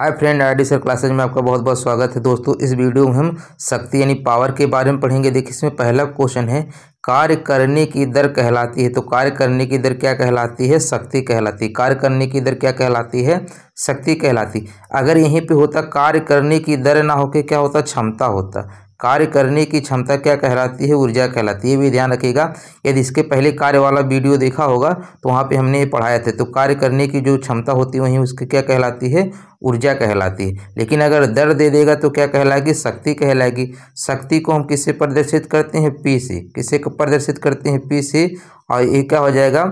hi friend I D sir classes में आपका बहुत बहुत स्वागत है दोस्तों इस वीडियो में हम शक्ति यानी पावर के बारे में पढ़ेंगे देखिए इसमें पहला क्वेश्चन है कार्य करने की दर कहलाती है तो कार्य करने की दर क्या कहलाती है शक्ति कहलाती है कार्य करने की दर क्या कहलाती है शक्ति कहलाती अगर यहीं पे होता कार्य करने की दर ना होके क्या होता क्षमता होता कार्य करने की क्षमता क्या कहलाती है ऊर्जा कहलाती है ये भी ध्यान रखिएगा यदि इसके पहले कार्य वाला वीडियो देखा होगा तो वहाँ पे हमने ये पढ़ाया था तो कार्य करने की जो क्षमता होती है वहीं उसकी क्या कहलाती है ऊर्जा कहलाती है लेकिन अगर दर दे देगा तो क्या कहलाएगी शक्ति कहलाएगी शक्ति को हम किससे प्रदर्शित करते हैं पी से किससे प्रदर्शित करते हैं पी से और ये क्या हो जाएगा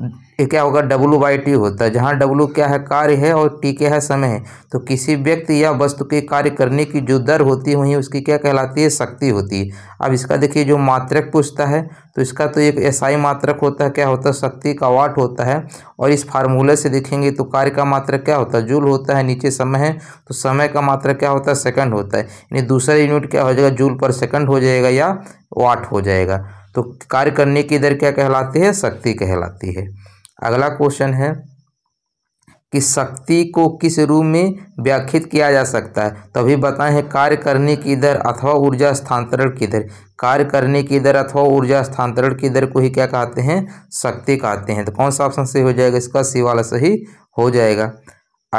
क्या होगा डब्लू बाई टी होता है जहाँ डब्लू क्या है कार्य है और टी क्या है समय है तो किसी व्यक्ति या वस्तु के कार्य करने की जो दर होती है वहीं उसकी क्या कहलाती है शक्ति होती है अब इसका देखिए जो मात्रक पूछता है तो इसका तो एक एसआई मात्रक होता है क्या होता है शक्ति का वाट होता है और इस फार्मूले से देखेंगे तो कार्य का मात्रक क्या होता है जूल होता है नीचे समय है तो समय का मात्रक क्या होता है सेकंड होता है यानी दूसरा यूनिट क्या हो जाएगा जूल पर सेकंड हो जाएगा या वाट हो जाएगा तो कार्य करने की दर क्या कहलाती है शक्ति कहलाती है अगला क्वेश्चन है कि शक्ति को किस रूप में व्याख्यित किया जा सकता है तो अभी बताए कार्य करने की दर अथवा ऊर्जा स्थानांतरण की दर कार्य करने की दर अथवा ऊर्जा स्थानांतरण की दर को ही क्या कहते हैं शक्ति कहते हैं तो कौन सा ऑप्शन सही हो जाएगा इसका सी वाला सही हो जाएगा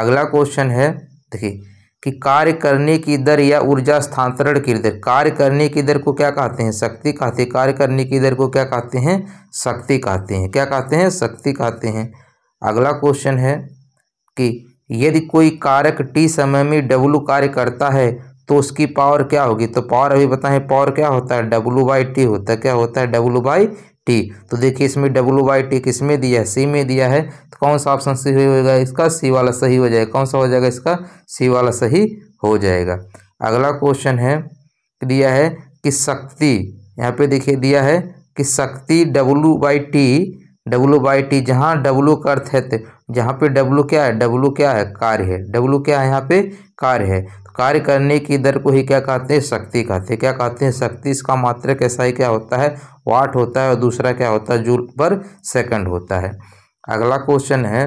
अगला क्वेश्चन है देखिए कि कार्य करने की दर या ऊर्जा स्थानांतरण की दर कार्य करने की दर को क्या कहते हैं शक्ति कहते हैं कार्य करने की दर को क्या कहते हैं शक्ति कहते हैं क्या कहते हैं शक्ति कहते हैं अगला क्वेश्चन है कि यदि कोई कारक टी समय में डब्लू कार्य करता है तो उसकी पावर क्या होगी तो पावर अभी बताएं पावर क्या होता है डब्लू बाई टी होता है क्या होता है डब्लू बाई टी तो देखिए इसमें डब्लू बाई टी किस में दिया है सी में दिया है तो कौन सा ऑप्शन सही होगा इसका सी वाला सही हो जाएगा कौन सा हो जाएगा इसका सी वाला सही हो जाएगा अगला क्वेश्चन है दिया है कि शक्ति यहाँ पे देखिए दिया है कि शक्ति W by T W by T जहाँ डब्लू का अर्थ है जहाँ पे डब्लू क्या है डब्लू क्या है कार्य है डब्लू क्या है यहाँ पे कार्य है कार्य करने की दर को ही क्या कहते हैं शक्ति कहते हैं क्या कहते हैं शक्ति इसका मात्र कैसा ही क्या होता है वाट होता है और दूसरा क्या होता है जूल पर सेकंड होता है अगला क्वेश्चन है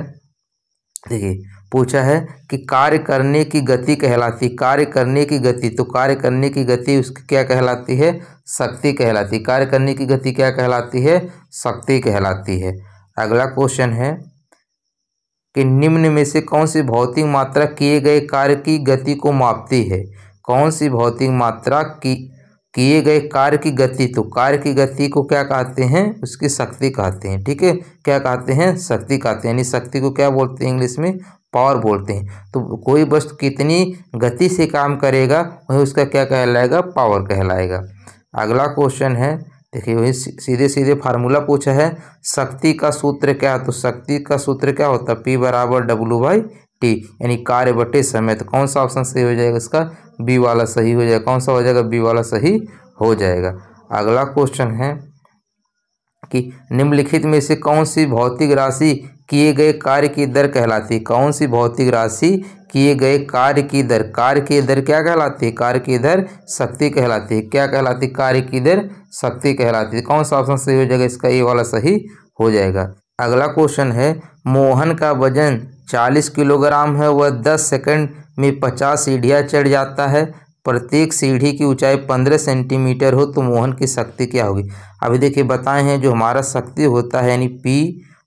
देखिए पूछा है कि कार्य करने की गति कहलाती कार्य करने की गति तो कार्य करने की गति उसकी क्या कहलाती है शक्ति कहलाती कार्य करने की गति क्या कहलाती है शक्ति कहलाती है अगला क्वेश्चन है कि निम्न में से कौन सी भौतिक मात्रा किए गए कार्य की गति को मापती है कौन सी भौतिक मात्रा की किए गए कार्य की गति तो कार्य की गति को क्या कहते हैं उसकी शक्ति कहते हैं ठीक है क्या कहते हैं शक्ति कहते हैं यानी शक्ति को क्या बोलते हैं इंग्लिश में पावर बोलते हैं तो कोई वस्तु कितनी गति से काम करेगा वही उसका क्या कहलाएगा पावर कहलाएगा अगला क्वेश्चन है देखिए वही सीधे सीधे फार्मूला पूछा है शक्ति का सूत्र क्या है तो शक्ति का सूत्र क्या होता है पी बराबर डब्लू बाई टी यानी कार्य बटे समय तो कौन सा ऑप्शन सही हो जाएगा इसका बी वाला सही हो जाएगा कौन सा हो जाएगा बी वाला सही हो जाएगा अगला क्वेश्चन है कि निम्नलिखित में से कौन सी भौतिक राशि किए गए कार्य की दर कहलाती है कौन सी भौतिक राशि किए गए कार्य की दर कार्य की दर क्या कहलाती है कार्य की दर शक्ति कहलाती है क्या कहलाती है कार्य की दर शक्ति कहलाती है कौन सा ऑप्शन सही हो जाएगा इसका ये वाला सही हो जाएगा अगला क्वेश्चन है मोहन का वजन चालीस किलोग्राम है वह दस सेकंड में पचास सीढ़ियाँ चढ़ जाता है प्रत्येक सीढ़ी की ऊंचाई पंद्रह सेंटीमीटर हो तो मोहन की शक्ति क्या होगी अभी देखिए बताए हैं जो हमारा शक्ति होता है यानी पी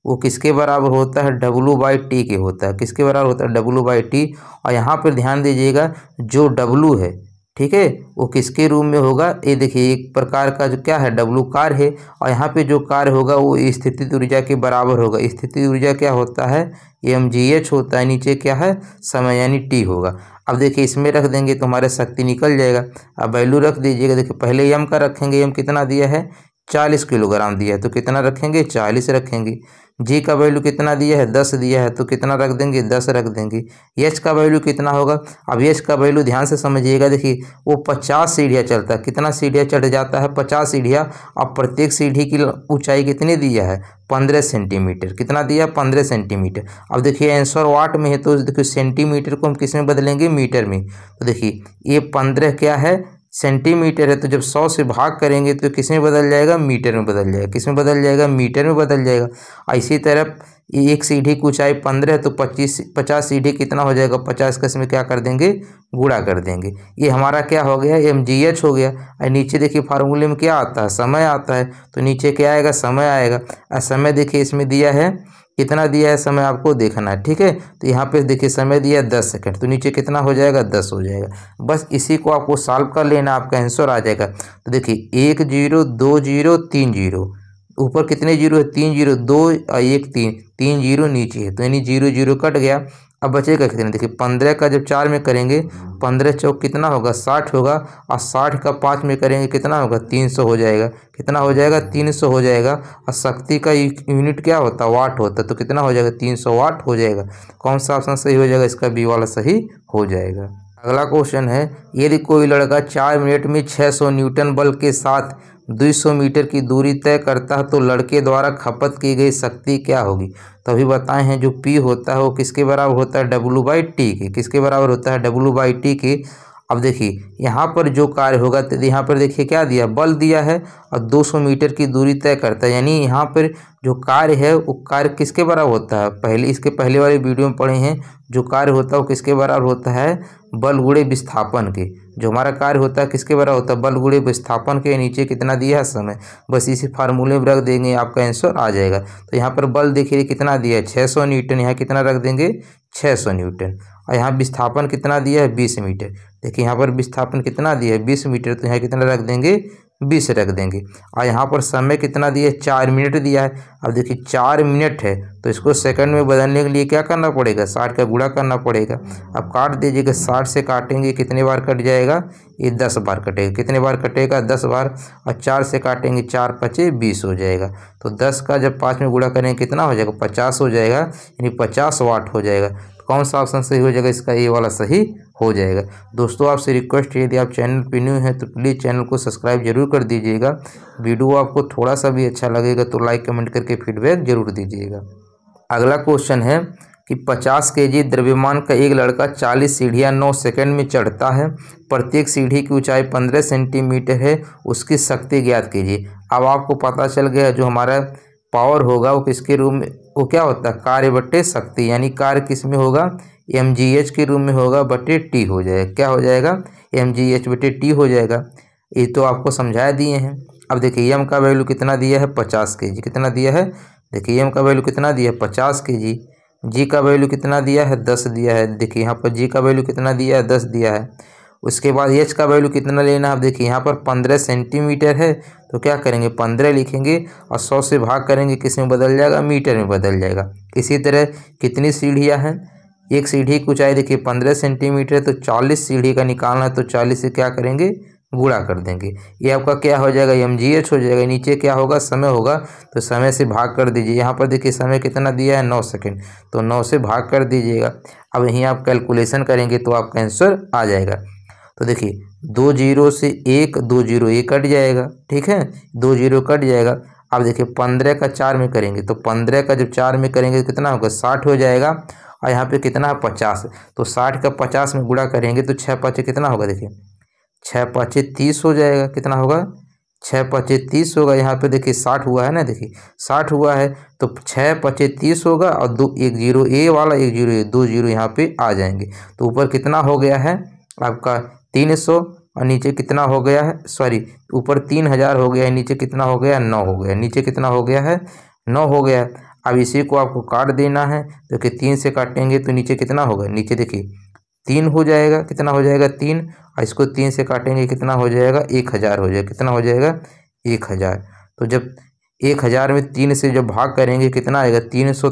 वो किसके बराबर होता है डब्लू बाई टी के होता है किसके बराबर होता है डब्लू बाई टी और यहाँ पर ध्यान दीजिएगा जो डब्लू है ठीक है वो किसके रूम में होगा ये देखिए एक प्रकार का जो क्या है डब्लू कार है और यहाँ पे जो कार होगा वो स्थिति ऊर्जा के बराबर होगा स्थिति ऊर्जा क्या होता है एम जी एच होता है नीचे क्या है समय यानी टी होगा अब देखिए इसमें रख देंगे तो हमारा शक्ति निकल जाएगा अब वैल्यू रख दीजिएगा देखिए पहले एम का रखेंगे एम कितना दिया है चालीस किलोग्राम दिया है तो कितना रखेंगे चालीस रखेंगे जी का वैल्यू कितना दिया है दस दिया है तो कितना रख देंगे दस रख देंगे यच का वैल्यू कितना होगा अब यच का वैल्यू ध्यान से समझिएगा देखिए वो पचास सीढ़ियाँ चलता है कितना सीढ़ियाँ चढ़ जाता है पचास सीढ़ियाँ अब प्रत्येक सीढ़ी की ऊंचाई कितनी दिया है पंद्रह सेंटीमीटर कितना दिया पंद्रह सेंटीमीटर अब देखिए आंसर वाट में है तो देखिए सेंटीमीटर को हम किस में बदलेंगे मीटर में तो देखिए ये पंद्रह क्या है सेंटीमीटर है तो जब सौ से भाग करेंगे तो किस में बदल जाएगा मीटर में बदल जाएगा किस में बदल जाएगा मीटर में बदल जाएगा इसी तरफ एक सीढ़ी की ऊँचाई पंद्रह तो पच्चीस पचास सीढ़ी कितना हो जाएगा पचास का इसमें क्या कर देंगे गुड़ा कर देंगे ये हमारा क्या हो गया एम जी एच हो गया और नीचे देखिए फार्मूले में क्या आता है समय आता है तो नीचे क्या आएगा समय आएगा और समय देखिए इसमें दिया है कितना दिया है समय आपको देखना है ठीक है तो यहाँ पे देखिए समय दिया है दस सेकेंड तो नीचे कितना हो जाएगा दस हो जाएगा बस इसी को आपको सॉल्व कर लेना आपका आंसर आ जाएगा तो देखिए एक जीरो दो जीरो तीन जीरो ऊपर कितने जीरो है तीन जीरो दो एक तीन तीन जीरो नीचे है तो यानी जीरो जीरो कट गया अब बचेगा कितने देखिए पंद्रह का जब चार में करेंगे पंद्रह चौक कितना होगा साठ होगा और साठ का पाँच में करेंगे कितना होगा तीन सौ हो जाएगा कितना हो जाएगा तीन सौ हो जाएगा और शक्ति का यूनिट क्या होता वाट होता तो कितना हो जाएगा तीन सौ वाट हो जाएगा कौन सा ऑप्शन सही हो जाएगा इसका बी वाला सही हो जाएगा अगला क्वेश्चन है यदि कोई लड़का चार मिनट में सौ न्यूटन बल के साथ 200 मीटर की दूरी तय करता है तो लड़के द्वारा खपत की गई शक्ति क्या होगी तो अभी बताए हैं जो पी होता है वो किसके बराबर होता है डब्लू बाई टी के किसके बराबर होता है डब्लू बाई टी के अब देखिए यहाँ पर जो कार्य होगा तो यहाँ पर देखिए क्या दिया बल दिया है और 200 मीटर की दूरी तय करता है यानी यहाँ पर जो कार्य है वो कार्य किसके बराबर होता है पहले इसके पहले वाले वीडियो में पढ़े हैं जो कार्य होता है वो किसके बराबर होता है बल गुड़े विस्थापन के जो हमारा कार्य होता है किसके बराबर होता है बल गुड़े विस्थापन के नीचे कितना दिया है समय बस इसी फार्मूले में रख देंगे आपका आंसर आ जाएगा तो यहाँ पर बल देखिए कितना दिया है छः सौ न्यूटन यहाँ कितना रख देंगे छः सौ न्यूटन और यहाँ विस्थापन कितना दिया है बीस मीटर देखिए यहाँ पर विस्थापन कितना दिया है बीस मीटर तो यहाँ कितना रख देंगे बीस रख देंगे और यहाँ पर समय कितना दिया है चार मिनट दिया है अब देखिए चार मिनट है तो इसको सेकंड में बदलने के लिए क्या करना पड़ेगा साठ का गुड़ा करना पड़ेगा अब काट दीजिएगा साठ से काटेंगे कितने बार कट जाएगा ये दस बार कटेगा कितने बार कटेगा दस बार और चार से काटेंगे चार पचे बीस हो जाएगा तो दस का जब पाँच में गुड़ा करेंगे कितना हो जाएगा पचास हो जाएगा यानी पचास वाट हो जाएगा कौन सा ऑप्शन सही हो जाएगा इसका ये वाला सही हो जाएगा दोस्तों आपसे रिक्वेस्ट है यदि आप चैनल पर न्यू हैं तो प्लीज़ चैनल को सब्सक्राइब जरूर कर दीजिएगा वीडियो आपको थोड़ा सा भी अच्छा लगेगा तो लाइक कमेंट करके फीडबैक जरूर दीजिएगा अगला क्वेश्चन है कि 50 केजी द्रव्यमान का एक लड़का 40 सीढ़ियाँ 9 सेकंड में चढ़ता है प्रत्येक सीढ़ी की ऊंचाई 15 सेंटीमीटर है उसकी शक्ति ज्ञात कीजिए अब आपको पता चल गया जो हमारा पावर होगा वो किसके रूप में वो क्या होता है कार्य बटे शक्ति यानी कार्य किस में होगा एम जी एच के रूप में होगा बटे टी हो जाएगा क्या हो जाएगा एम जी एच बटे टी हो जाएगा ये तो आपको समझाए दिए हैं अब देखिए यम का वैल्यू कितना दिया है पचास के जी कितना दिया है देखिए यम का वैल्यू कितना दिया है पचास के जी जी का वैल्यू कितना दिया है दस दिया है देखिए यहाँ पर जी का वैल्यू कितना दिया है दस दिया है उसके बाद एच का वैल्यू कितना लेना है देखिए यहाँ पर पंद्रह सेंटीमीटर है तो क्या करेंगे पंद्रह लिखेंगे और सौ से भाग करेंगे किस में बदल जाएगा मीटर में बदल जाएगा इसी तरह कितनी सीढ़ियाँ हैं एक सीढ़ी की ऊँचाई देखिए पंद्रह सेंटीमीटर तो चालीस सीढ़ी का निकालना है तो चालीस से क्या करेंगे गुड़ा कर देंगे ये आपका क्या हो जाएगा एम जी एच हो जाएगा नीचे क्या होगा समय होगा तो समय से भाग कर दीजिए यहाँ पर देखिए समय कितना दिया है नौ सेकेंड तो नौ से भाग कर दीजिएगा अब यहीं आप कैलकुलेशन करेंगे तो आपका आंसर आ जाएगा तो देखिए दो जीरो से एक दो जीरो एक कट जाएगा ठीक है दो जीरो कट जाएगा अब देखिए पंद्रह का चार में करेंगे तो पंद्रह का जब चार में करेंगे तो कितना होगा साठ हो जाएगा और यहाँ पे कितना है पचास तो साठ का पचास में गुड़ा करेंगे तो छः पचे कितना होगा देखिए छः पचे तीस हो जाएगा कितना होगा छः पचे तीस होगा यहाँ पे देखिए साठ हुआ है ना देखिए साठ हुआ है तो छः पचे तीस होगा और दो एक जीरो ए वाला एक जीरो ए दो जीरो यहाँ पे आ जाएंगे तो ऊपर कितना हो गया है आपका तीन सौ और नीचे कितना हो गया है सॉरी ऊपर तीन हज़ार हो गया है नीचे कितना हो गया नौ हो गया नीचे कितना हो गया है नौ हो गया अब इसी को आपको काट देना है तो कि तीन से काटेंगे तो नीचे कितना होगा नीचे देखिए तीन हो जाएगा कितना हो जाएगा तीन और इसको तीन से काटेंगे कितना हो जाएगा एक हज़ार हो जाएगा कितना हो जाएगा एक हज़ार तो जब एक हज़ार में तीन से जब भाग करेंगे कितना आएगा तीन सौ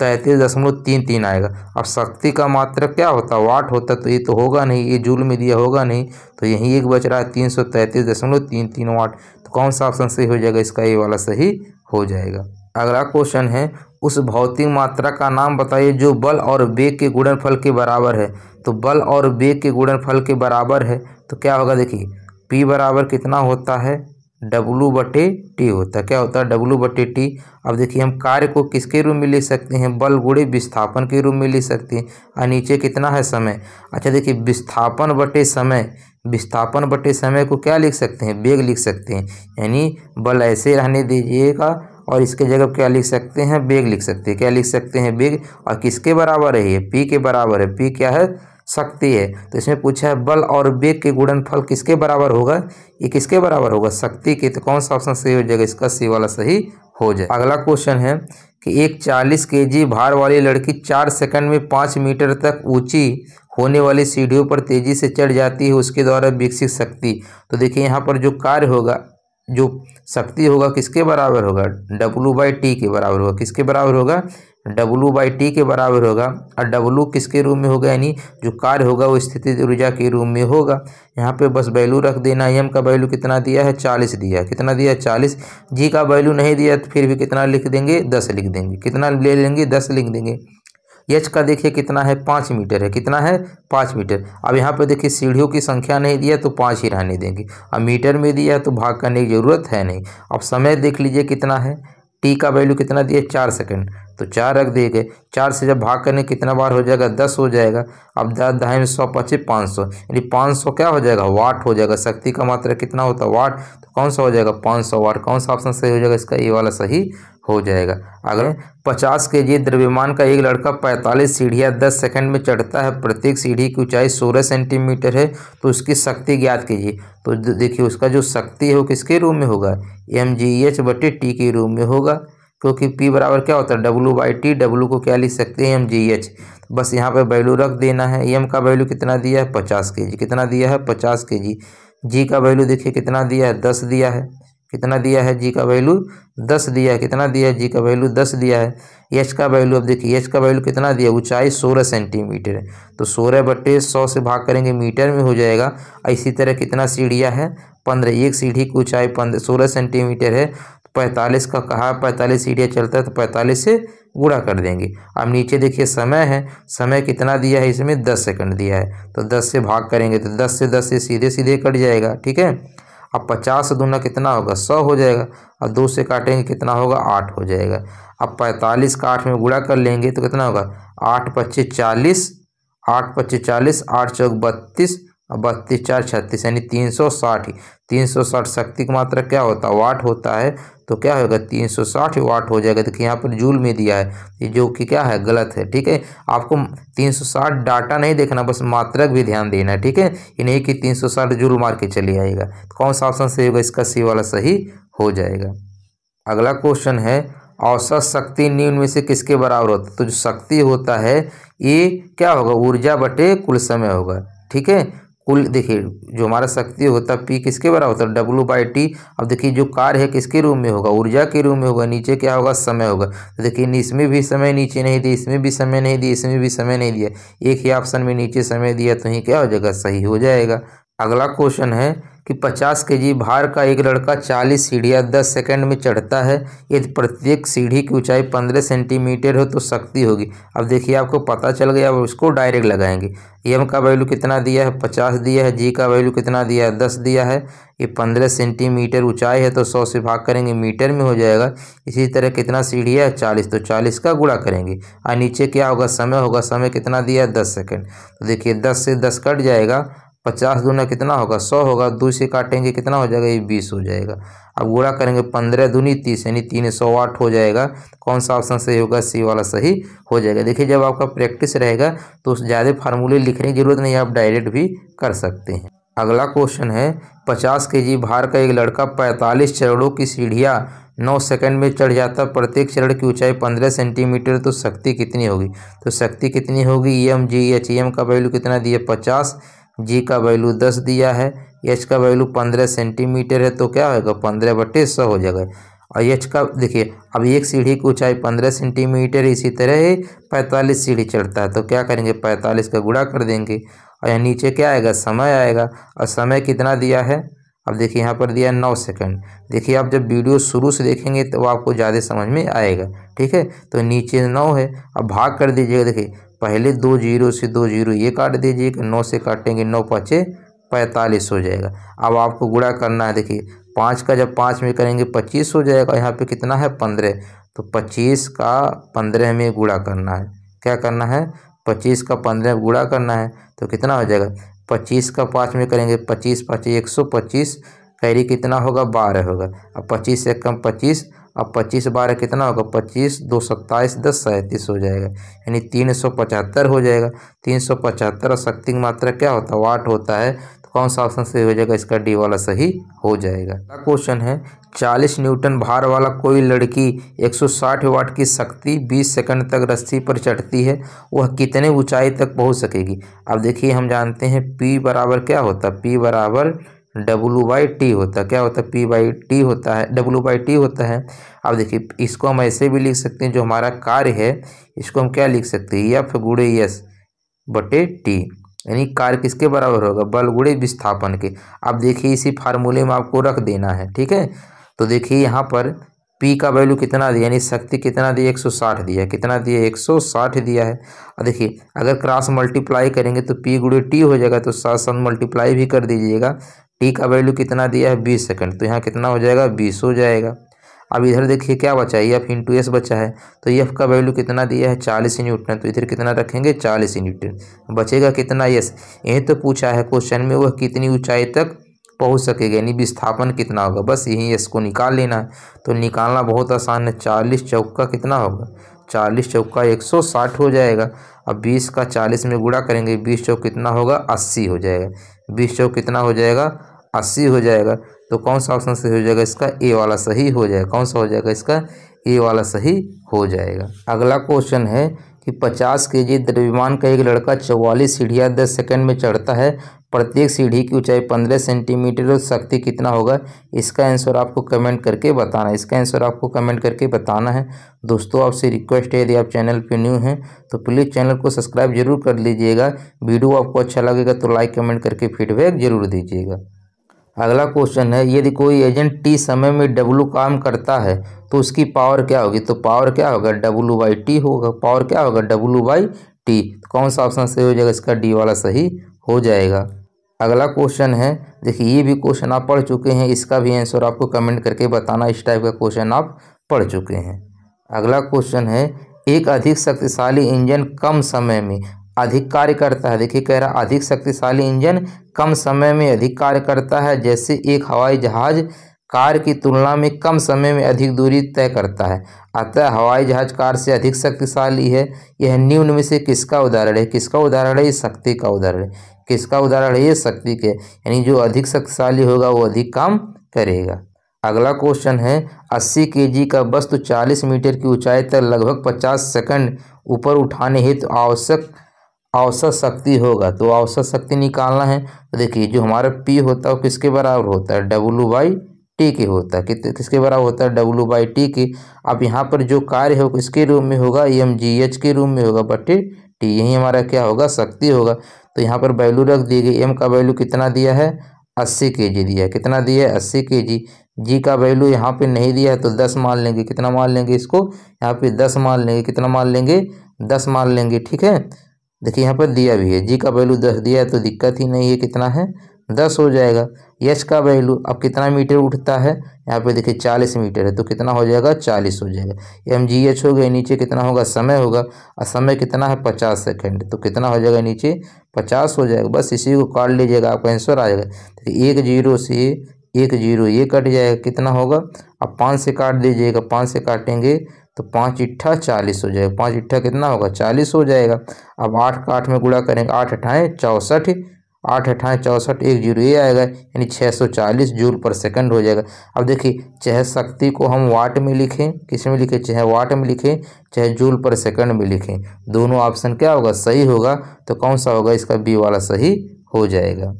तैंतीस दशमलव तीन तीन आएगा अब शक्ति का मात्रक क्या होता वाट होता तो ये तो होगा नहीं ये जूल में दिया होगा नहीं तो यही एक बच रहा है तीन सौ तैंतीस दशमलव तीन तीन वाट तो कौन सा ऑप्शन सही हो जाएगा इसका ये वाला सही हो जाएगा अगला क्वेश्चन है उस भौतिक मात्रा का नाम बताइए जो बल और बेग के गुणनफल के बराबर है तो बल और बेग के गुणनफल के बराबर है तो क्या होगा देखिए पी बराबर कितना होता है डब्लू बटे टी होता है क्या होता है डब्लू बटे टी अब देखिए हम कार्य को किसके रूप में ले सकते हैं बल गुड़े विस्थापन के रूप में ले सकते हैं और नीचे कितना है समय अच्छा देखिए विस्थापन बटे समय विस्थापन बटे समय को क्या लिख सकते हैं वेग लिख सकते हैं यानी बल ऐसे रहने दीजिएगा और इसके जगह क्या लिख सकते हैं वेग लिख सकते हैं क्या लिख सकते हैं वेग और किसके बराबर है ये पी के बराबर है पी क्या है शक्ति है तो इसमें पूछा है बल और वेग के गुणनफल किसके बराबर होगा ये किसके बराबर होगा शक्ति के तो कौन सा ऑप्शन सही हो जाएगा इसका सी वाला सही हो जाए अगला क्वेश्चन है कि एक 40 केजी भार वाली लड़की चार सेकंड में पाँच मीटर तक ऊंची होने वाली सीढ़ियों पर तेजी से चढ़ जाती है उसके द्वारा विकसित शक्ति तो देखिए यहाँ पर जो कार्य होगा जो शक्ति होगा किसके बराबर होगा डब्लू बाई टी के बराबर होगा किसके बराबर होगा डब्लू बाई टी के बराबर होगा और डब्लू किसके रूप में होगा यानी जो कार्य होगा वो स्थिति ऊर्जा के रूप में होगा यहाँ पे बस वैल्यू रख देना एम का वैल्यू कितना दिया है चालीस दिया है कितना दिया है चालीस जी का वैल्यू नहीं दिया तो फिर भी कितना लिख देंगे दस लिख देंगे कितना ले लेंगे दस लिख देंगे एच का देखिए कितना है पाँच मीटर है कितना है पाँच मीटर अब यहाँ पर देखिए सीढ़ियों की संख्या नहीं दिया तो पाँच ही रहने देंगे अब मीटर में दिया तो भाग करने की ज़रूरत है नहीं अब समय देख लीजिए कितना है टी का वैल्यू कितना दिया चार सेकेंड तो चार रख दिए गए चार से जब भाग करने कितना बार हो जाएगा दस हो जाएगा अब दस दहाई में सौ पच्चीस पाँच सौ यानी पाँच सौ क्या हो जाएगा वाट हो जाएगा शक्ति का मात्रा कितना होता है वाट तो कौन सा हो जाएगा पाँच सौ वाट कौन सा ऑप्शन सही हो जाएगा इसका ये वाला सही हो जाएगा अगले पचास के जी द्रव्यमान का एक लड़का पैंतालीस सीढ़ियाँ दस सेकंड में चढ़ता है प्रत्येक सीढ़ी की ऊंचाई सोलह सेंटीमीटर है तो उसकी शक्ति ज्ञात कीजिए तो देखिए उसका जो शक्ति है वो किसके रूम में होगा एम जी एच बटे टी के रूम में होगा क्योंकि पी बराबर क्या होता है डब्लू बाई टी डब्लू को क्या लिख सकते हैं एम जी एच बस यहाँ पर वैल्यू रख देना है एम का वैल्यू कितना दिया है पचास के जी कितना दिया है पचास के जी जी का वैल्यू देखिए कितना दिया है दस दिया है कितना दिया है जी का वैल्यू दस दिया है कितना दिया है जी का वैल्यू दस दिया है एच का वैल्यू अब देखिए एच का वैल्यू कितना दिया ऊंचाई सोलह सेंटीमीटर है तो सोलह बट्टे सौ से भाग करेंगे मीटर में हो जाएगा इसी तरह कितना सीढ़ियाँ है पंद्रह एक सीढ़ी की ऊंचाई पंद्रह सोलह सेंटीमीटर है तो पैंतालीस का कहा पैंतालीस सीढ़ियाँ चलता है तो पैंतालीस से गुड़ा कर देंगे अब नीचे देखिए समय है समय कितना दिया है इसमें दस सेकंड दिया है तो दस से भाग करेंगे तो दस से दस से सीधे सीधे कट जाएगा ठीक है अब पचास दूना कितना होगा सौ हो जाएगा और दो से काटेंगे कितना होगा आठ हो जाएगा अब पैंतालीस का आठ में गुड़ा कर लेंगे तो कितना होगा आठ पच्चीस चालीस आठ पच्चीस चालीस आठ चौक बत्तीस और बत्तीस चार छत्तीस यानी तीन सौ साठ तीन सौ साठ शक्ति की मात्रा क्या होता है वाट होता है तो क्या होगा 360 वाट हो जाएगा देखिए यहाँ पर जूल में दिया है ये जो कि क्या है गलत है ठीक है आपको 360 डाटा नहीं देखना बस मात्रक भी ध्यान देना है ठीक है ये नहीं कि 360 जूल मार के चले आएगा तो कौन सा ऑप्शन सही होगा इसका सी वाला सही हो जाएगा अगला क्वेश्चन है औसत शक्ति न्यून में से किसके बराबर होता है तो जो शक्ति होता है ये क्या होगा ऊर्जा बटे कुल समय होगा ठीक है कुल देखिए जो हमारा शक्ति होता है पी किसके बराबर होता है डब्ल्यू बाई टी अब देखिए जो कार्य है किसके रूप में होगा ऊर्जा के रूप में होगा नीचे क्या होगा समय होगा तो देखिए इसमें भी समय नीचे नहीं दिया इसमें भी समय नहीं दिया इसमें भी समय नहीं दिया एक ही ऑप्शन में नीचे समय दिया तो ही क्या हो जाएगा सही हो जाएगा अगला क्वेश्चन है कि 50 केजी भार का एक लड़का 40 सीढ़ियाँ 10 सेकंड में चढ़ता है यदि प्रत्येक सीढ़ी की ऊंचाई 15 सेंटीमीटर हो तो शक्ति होगी अब देखिए आपको पता चल गया अब उसको डायरेक्ट लगाएंगे एम का वैल्यू कितना दिया है 50 दिया है जी का वैल्यू कितना दिया है 10 दिया है ये 15 सेंटीमीटर ऊंचाई है तो 100 से भाग करेंगे मीटर में हो जाएगा इसी तरह कितना सीढ़ी है 40 तो 40 का गुड़ा करेंगे और नीचे क्या होगा समय होगा समय कितना दिया है 10 सेकेंड तो देखिए 10 से 10 कट जाएगा पचास दूना कितना होगा सौ होगा दो से काटेंगे कितना हो जाएगा ये बीस हो जाएगा अब गुणा करेंगे पंद्रह दूनी तीस यानी तीन सौ आठ हो जाएगा कौन सा ऑप्शन सही होगा सी वाला सही हो जाएगा देखिए जब आपका प्रैक्टिस रहेगा तो ज़्यादा फार्मूले लिखने की जरूरत नहीं आप डायरेक्ट भी कर सकते हैं अगला क्वेश्चन है पचास के जी भार का एक लड़का पैंतालीस चरणों की सीढ़ियाँ नौ सेकंड में चढ़ जाता प्रत्येक चरण की ऊंचाई पंद्रह सेंटीमीटर तो शक्ति कितनी होगी तो शक्ति कितनी होगी E M G H E M का वैल्यू कितना दिया पचास जी का वैल्यू दस दिया है एच का वैल्यू पंद्रह सेंटीमीटर है तो क्या होगा पंद्रह बटे सौ हो जाएगा और एच का देखिए अब एक सीढ़ी की ऊंचाई पंद्रह सेंटीमीटर इसी तरह ही पैंतालीस सीढ़ी चढ़ता है तो क्या करेंगे पैंतालीस का गुड़ा कर देंगे और यहाँ नीचे क्या आएगा समय आएगा और समय कितना दिया है अब देखिए यहाँ पर दिया है नौ सेकंड देखिए आप जब वीडियो शुरू से देखेंगे तो आपको ज़्यादा समझ में आएगा ठीक है तो नीचे नौ है अब भाग कर दीजिएगा देखिए पहले दो जीरो से दो जीरो ये काट दीजिए कि नौ से काटेंगे नौ पाँचे पैंतालीस हो जाएगा अब आपको गुड़ा करना है देखिए पाँच का जब पाँच में करेंगे पच्चीस हो जाएगा यहाँ पे कितना है पंद्रह तो पच्चीस का पंद्रह में गुड़ा करना है क्या करना है पच्चीस का पंद्रह में गुड़ा करना है तो कितना हो जाएगा पच्चीस का पाँच में करेंगे पच्चीस पाँच एक सौ पच्चीस कैरी कितना होगा बारह होगा अब पच्चीस से कम पच्चीस अब पच्चीस बारह कितना होगा पच्चीस दो सत्ताईस दस सैंतीस हो जाएगा यानी तीन सौ पचहत्तर हो जाएगा तीन सौ पचहत्तर शक्ति मात्रा क्या होता है वाट होता है तो कौन सा ऑप्शन सही हो जाएगा इसका डी वाला सही हो जाएगा अगला क्वेश्चन है चालीस न्यूटन भार वाला कोई लड़की 160 वाट की शक्ति 20 सेकंड तक रस्सी पर चढ़ती है वह कितने ऊंचाई तक पहुँच सकेगी अब देखिए हम जानते हैं पी बराबर क्या होता है पी बराबर डब्लू बाई टी होता है क्या होता है पी बाई टी होता है डब्लू बाई टी होता है अब देखिए इसको हम ऐसे भी लिख सकते हैं जो हमारा कार्य है इसको हम क्या लिख सकते हैं यफ गुड़े यस बटे टी यानी कार्य किसके बराबर होगा बल गुड़े विस्थापन के अब देखिए इसी फार्मूले में आपको रख देना है ठीक है तो देखिए यहाँ पर पी का वैल्यू कितना दिया यानी शक्ति कितना दिया 160 दिया कितना दिया 160 दिया है और देखिए अगर क्रॉस मल्टीप्लाई करेंगे तो पी गुड़े टी हो जाएगा तो साथ साथ मल्टीप्लाई भी कर दीजिएगा टी का वैल्यू कितना दिया है बीस सेकंड तो यहाँ कितना हो जाएगा बीस हो जाएगा अब इधर देखिए क्या बचा है एफ इंटू एस बचा है तो एफ का वैल्यू कितना दिया है चालीस न्यूटन तो इधर कितना रखेंगे चालीस न्यूटन बचेगा कितना यस यही तो पूछा है क्वेश्चन में वह कितनी ऊंचाई तक पहुंच सकेगा यानी विस्थापन कितना होगा बस यही यस को निकाल लेना है तो निकालना बहुत आसान है चालीस चौका कितना होगा चालीस चौका एक सौ साठ हो जाएगा अब बीस का चालीस में गुड़ा करेंगे बीस चौक कितना होगा अस्सी हो जाएगा बीस चौक कितना हो जाएगा अस्सी हो जाएगा तो कौन सा ऑप्शन सही हो जाएगा इसका ए वाला सही हो जाएगा कौन सा हो जाएगा इसका ए वाला सही हो जाएगा अगला क्वेश्चन है कि पचास के जी द्रव्यमान का एक लड़का चौवालीस सीढ़ियाँ दस सेकंड में चढ़ता है प्रत्येक सीढ़ी की ऊंचाई पंद्रह सेंटीमीटर और शक्ति कितना होगा इसका आंसर आपको कमेंट करके बताना है इसका आंसर आपको कमेंट करके बताना है दोस्तों आपसे रिक्वेस्ट है यदि आप चैनल पर न्यू हैं तो प्लीज़ चैनल को सब्सक्राइब जरूर कर लीजिएगा वीडियो आपको अच्छा लगेगा तो लाइक कमेंट करके फीडबैक जरूर दीजिएगा अगला क्वेश्चन है यदि कोई एजेंट टी समय में डब्लू काम करता है तो उसकी पावर क्या होगी तो पावर क्या होगा डब्लू बाई टी होगा पावर क्या होगा डब्लू बाई टी कौन सा ऑप्शन सही हो जाएगा इसका डी वाला सही हो जाएगा अगला क्वेश्चन है देखिए ये भी क्वेश्चन आप पढ़ चुके हैं इसका भी आंसर आपको कमेंट करके बताना इस टाइप का क्वेश्चन आप पढ़ चुके हैं अगला क्वेश्चन है एक अधिक शक्तिशाली इंजन कम समय में अधिक कार्य करता है देखिए कह रहा अधिक शक्तिशाली इंजन कम समय में अधिक कार्य करता है जैसे एक हवाई जहाज़ कार की तुलना में कम समय में अधिक दूरी तय करता है अतः हवाई जहाज कार से अधिक शक्तिशाली है यह निम्न में से किसका उदाहरण है किसका उदाहरण है ये शक्ति का उदाहरण है किसका उदाहरण है ये शक्ति के यानी जो अधिक शक्तिशाली होगा वो अधिक काम करेगा अगला क्वेश्चन है 80 जी का वस्तु 40 मीटर की ऊंचाई तक लगभग 50 सेकंड ऊपर उठाने हेतु आवश्यक औसत शक्ति होगा तो औसत शक्ति निकालना है तो देखिए जो हमारा पी होता है वो किसके बराबर होता है डब्लू बाई टी के होता है कितने किसके बराबर होता है डब्लू बाई टी के अब यहाँ पर जो कार्य हो किसके रूम में होगा एम जी एच के रूम में होगा बटे टी यही हमारा क्या होगा शक्ति होगा तो यहाँ पर वैल्यू रख दी गई एम का वैल्यू कितना दिया है अस्सी के जी दिया है कितना दिया है अस्सी के जी जी का वैल्यू यहाँ पे नहीं दिया है तो दस मान लेंगे कितना मान लेंगे इसको यहाँ पे दस मान लेंगे कितना मान लेंगे दस मान लेंगे ठीक है देखिए यहाँ पर दिया भी है जी का वैल्यू दस दिया है तो दिक्कत ही नहीं है कितना है दस हो जाएगा यश का वैल्यू अब कितना मीटर उठता है यहाँ पे देखिए चालीस मीटर है तो कितना हो जाएगा चालीस हो जाएगा एम जी एच हो गया नीचे कितना होगा समय होगा और समय कितना है पचास सेकेंड तो कितना हो जाएगा नीचे पचास हो जाएगा बस इसी को काट लीजिएगा आपका आंसर आ जाएगा देखिए तो एक जीरो से एक जीरो ये कट जाएगा कितना होगा अब पाँच से काट दीजिएगा पाँच से काटेंगे तो पाँच इट्ठा चालीस हो जाएगा पाँच इट्ठा कितना होगा चालीस हो जाएगा अब आठ का आठ में गुड़ा करेंगे आठ अठाएँ चौंसठ आठ अठाएँ चौंसठ एक जीरो ये आएगा यानी छः सौ चालीस जूल पर सेकंड हो जाएगा अब देखिए चाहे शक्ति को हम वाट में लिखें किस में लिखें चाहे वाट में लिखें चाहे जूल पर सेकंड में लिखें दोनों ऑप्शन क्या होगा सही होगा तो कौन सा होगा इसका बी वाला सही हो जाएगा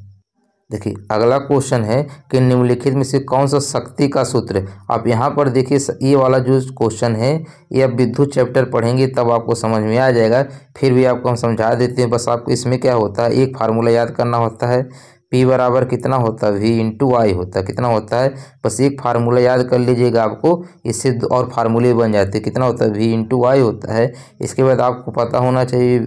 देखिए अगला क्वेश्चन है कि निम्नलिखित में से कौन सा शक्ति का सूत्र आप यहाँ पर देखिए ये वाला जो क्वेश्चन है ये आप विद्युत चैप्टर पढ़ेंगे तब आपको समझ में आ जाएगा फिर भी आपको हम समझा देते हैं बस आपको इसमें क्या होता है एक फार्मूला याद करना होता है पी बराबर कितना होता है वी इंटू आई होता है कितना होता है बस एक फार्मूला याद कर लीजिएगा आपको इससे और फार्मूले बन जाते हैं कितना होता है वी इंटू आई होता है इसके बाद आपको पता होना चाहिए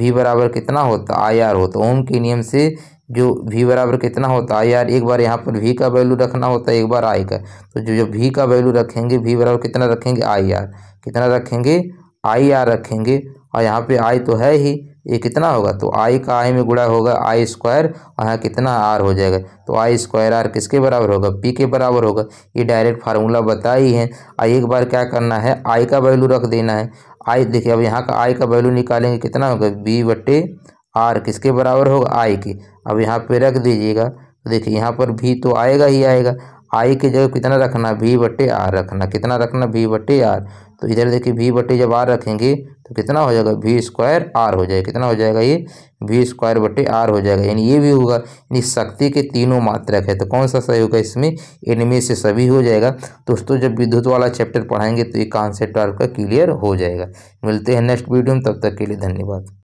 वी बराबर कितना होता है आई आर होता है ओम के नियम से जो वी बराबर कितना होता है यार एक बार यहाँ पर वी का वैल्यू रखना होता है एक बार आई का तो जो जो वी का वैल्यू रखेंगे वी बराबर कितना रखेंगे आई आर कितना रखेंगे आई आर रखेंगे और यहाँ पे आई तो है ही ये कितना होगा तो आई का आई में गुड़ा होगा आई स्क्वायर और यहाँ कितना आर हो जाएगा तो आई स्क्वायर आर किसके बराबर होगा पी के बराबर होगा ये डायरेक्ट फार्मूला बता ही है और एक बार क्या करना है आई का वैल्यू रख देना है आई देखिए अब यहाँ का आई का वैल्यू निकालेंगे कितना होगा बी बटे आर किसके बराबर होगा आई के अब यहाँ पे रख दीजिएगा तो देखिए यहाँ पर भी तो आएगा ही आएगा आई के जगह कितना रखना भी बटे आर रखना कितना रखना भी बटे आर तो इधर देखिए भी बटे जब आर रखेंगे तो कितना हो जाएगा भी स्क्वायर आर हो जाएगा कितना हो जाएगा ये भी स्क्वायर बटे आर हो जाएगा यानी ये भी होगा यानी शक्ति के तीनों मात्रक है तो कौन सा सही होगा इसमें इनमें से सभी हो जाएगा दोस्तों तो जब विद्युत वाला चैप्टर पढ़ाएंगे तो ये कॉन्सेप्ट आपका क्लियर हो जाएगा मिलते हैं नेक्स्ट वीडियो में तब तक के लिए धन्यवाद